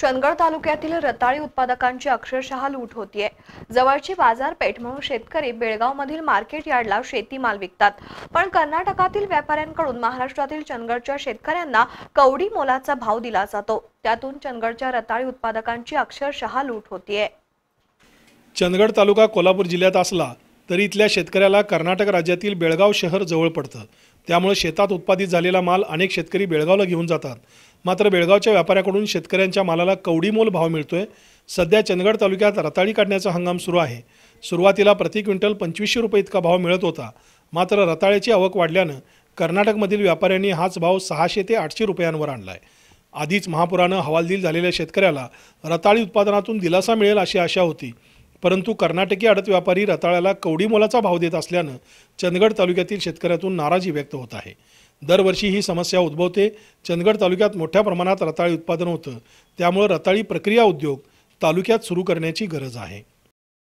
चंदगड तालुक्यातील रताळी उत्पादकांची अक्षरशः लूट होतीये जवळची बाजारपेठ म्हणून शेतकरी मधील मार्केट यार्डला शेतीमाल विकतात पण कर्नाटकातील व्यापाऱ्यांकडून महाराष्ट्रातील चंदगडच्या शेतकऱ्यांना कवडी मोलाचा भाव दिला जातो त्यातून चंदगडच्या रताळी उत्पादकांची अक्षरशः लूट होतीये चंदगड तालुका कोल्हापूर जिल्ह्यात असला तरी इथल्या शेतकऱ्याला कर्नाटक राज्यातील बेळगाव शहर जवळ पडतं त्यामुळे शेतात उत्पादित झालेला माल अनेक शेतकरी बेळगावला घेऊन जातात मात्र बेळगावच्या व्यापाऱ्याकडून शेतकऱ्यांच्या मालाला कवडीमोल भाव मिळतोय सध्या चंदगड तालुक्यात रताळी काढण्याचा हंगाम सुरू आहे सुरुवातीला प्रति क्विंटल पंचवीसशे रुपये इतका भाव मिळत होता मात्र रताळ्याची आवक वाढल्यानं कर्नाटकमधील व्यापाऱ्यांनी हाच भाव सहाशे ते आठशे रुपयांवर आणला आहे आधीच महापुरानं हवालदिल झालेल्या शेतकऱ्याला रताळी उत्पादनातून दिलासा मिळेल अशी आशा होती परंतु कर्नाटकी अडत व्यापारी रताळ्याला कवडीमोलाचा भाव देत असल्यानं चंदगड तालुक्यातील शेतकऱ्यातून नाराजी व्यक्त होत आहे दरवर्षी ही समस्या उद्भवते चंदगड तालुक्यात मोठ्या प्रमाणात रताळी उत्पादन होतं त्यामुळं रताळी प्रक्रिया उद्योग तालुक्यात सुरू करण्याची गरज आहे